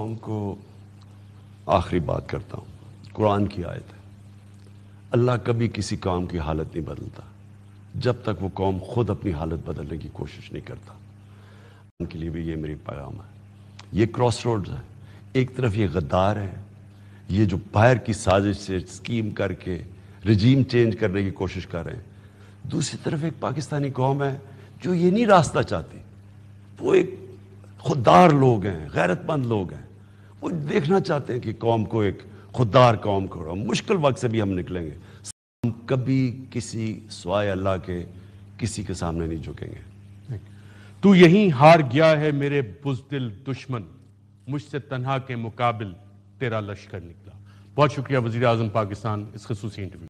कौम को आखिरी बात करता हूं कुरान की आयत है अल्लाह कभी किसी काम की हालत नहीं बदलता जब तक वो कौम खुद अपनी हालत बदलने की कोशिश नहीं करता उनके लिए भी ये मेरी पैगाम है ये क्रॉस रोड है एक तरफ ये गद्दार है ये जो बाहर की साजिश से स्कीम करके रजीम चेंज करने की कोशिश कर रहे हैं दूसरी तरफ एक पाकिस्तानी कौम है जो ये नहीं रास्ता चाहती वो एक खुददार लोग हैं गैरतमंद लोग हैं वो देखना चाहते हैं कि कौम को एक खुददार कौम करो मुश्किल वक्त से भी हम निकलेंगे हम कभी किसी स्वाय अल्लाह के किसी के सामने नहीं झुकेंगे तू यहीं हार गया है मेरे बुजदिल दुश्मन मुझसे तनहा के मुकाबिल तेरा लश्कर निकला बहुत शुक्रिया वजीर अजम पाकिस्तान इस खसूसी इंटरव्यू